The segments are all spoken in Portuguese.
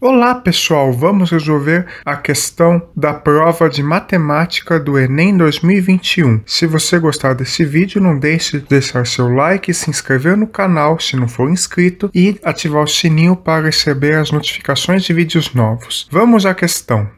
Olá pessoal, vamos resolver a questão da prova de matemática do Enem 2021. Se você gostar desse vídeo, não deixe de deixar seu like, se inscrever no canal se não for inscrito e ativar o sininho para receber as notificações de vídeos novos. Vamos à questão.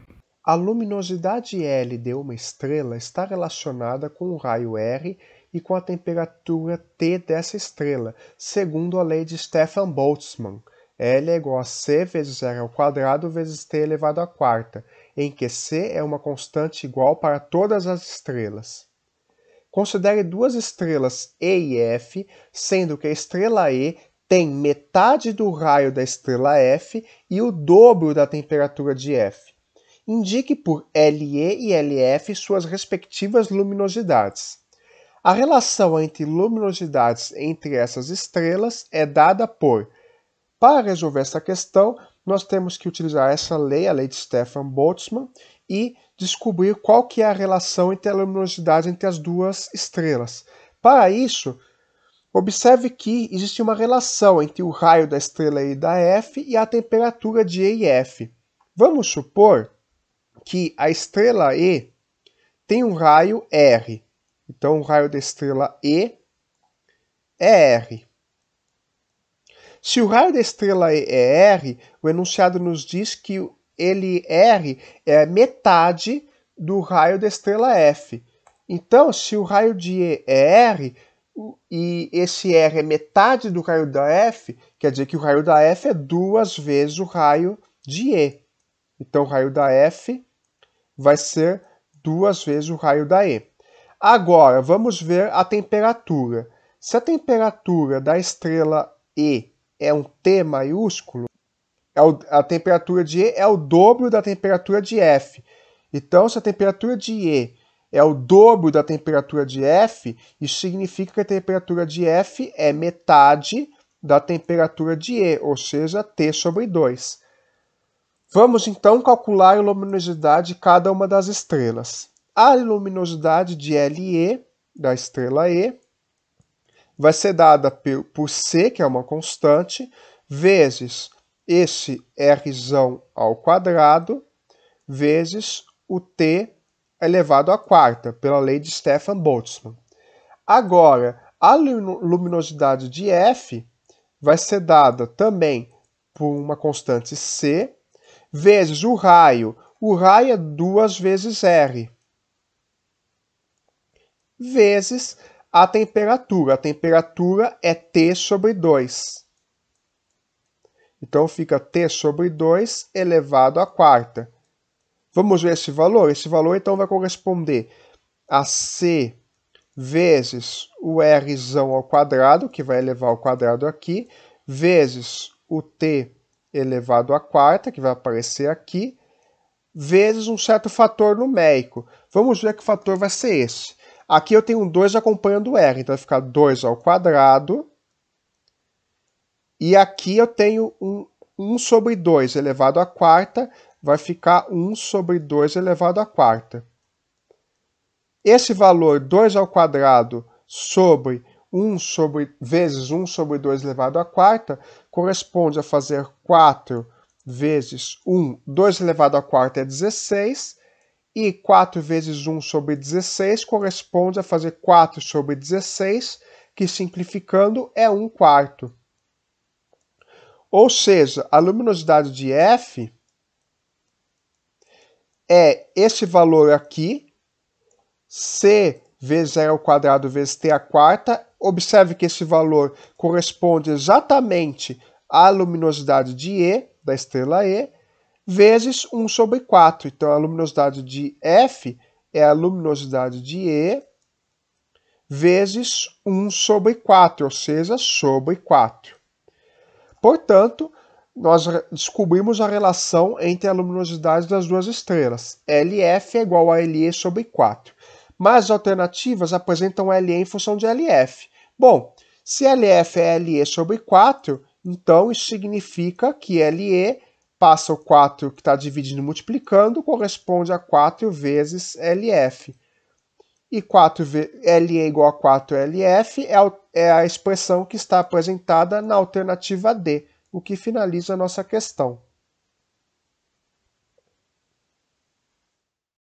A luminosidade L de uma estrela está relacionada com o raio R e com a temperatura T dessa estrela, segundo a lei de Stefan Boltzmann. L é igual a C vezes R ao quadrado vezes T elevado à quarta, em que C é uma constante igual para todas as estrelas. Considere duas estrelas E e F, sendo que a estrela E tem metade do raio da estrela F e o dobro da temperatura de F. Indique por LE e LF suas respectivas luminosidades. A relação entre luminosidades entre essas estrelas é dada por para resolver essa questão, nós temos que utilizar essa lei, a lei de Stefan Boltzmann, e descobrir qual que é a relação entre a luminosidade entre as duas estrelas. Para isso, observe que existe uma relação entre o raio da estrela E da F e a temperatura de E e F. Vamos supor que a estrela E tem um raio R. Então, o raio da estrela E é R. Se o raio da estrela é R, o enunciado nos diz que ele R é metade do raio da estrela F. Então, se o raio de E é R e esse R é metade do raio da F, quer dizer que o raio da F é duas vezes o raio de E. Então, o raio da F vai ser duas vezes o raio da E. Agora, vamos ver a temperatura. Se a temperatura da estrela E é um T maiúsculo, é a temperatura de E é o dobro da temperatura de F. Então, se a temperatura de E é o dobro da temperatura de F, isso significa que a temperatura de F é metade da temperatura de E, ou seja, T sobre 2. Vamos então calcular a luminosidade de cada uma das estrelas. A luminosidade de LE, da estrela E, vai ser dada por C, que é uma constante, vezes esse R ao quadrado, vezes o T elevado à quarta, pela lei de Stefan Boltzmann. Agora, a luminosidade de F vai ser dada também por uma constante C, vezes o raio. O raio é duas vezes R, vezes a temperatura. A temperatura é T sobre 2. Então fica T sobre 2 elevado à quarta. Vamos ver esse valor? Esse valor então vai corresponder a C vezes o R ao quadrado, que vai elevar ao quadrado aqui, vezes o T elevado à quarta, que vai aparecer aqui, vezes um certo fator numérico. Vamos ver que fator vai ser esse. Aqui eu tenho 2 acompanhando o R, então vai ficar 2 ao quadrado. E aqui eu tenho um 1 sobre 2 elevado à quarta, vai ficar 1 sobre 2 elevado à quarta. Esse valor 2 ao quadrado sobre 1 sobre vezes 1 sobre 2 elevado à quarta corresponde a fazer 4 vezes 1, 2 elevado à quarta é 16, e 4 vezes 1 sobre 16 corresponde a fazer 4 sobre 16, que simplificando é 1 quarto. Ou seja, a luminosidade de F é esse valor aqui, C vezes R ao quadrado vezes T a quarta. Observe que esse valor corresponde exatamente à luminosidade de E, da estrela E, vezes 1 sobre 4. Então, a luminosidade de F é a luminosidade de E vezes 1 sobre 4, ou seja, sobre 4. Portanto, nós descobrimos a relação entre a luminosidade das duas estrelas. LF é igual a LE sobre 4. Mas as alternativas apresentam LE em função de LF. Bom, se LF é LE sobre 4, então isso significa que LE passa o 4 que está dividindo multiplicando, corresponde a 4 vezes LF. E 4 LE é igual a 4LF é, é a expressão que está apresentada na alternativa D, o que finaliza a nossa questão.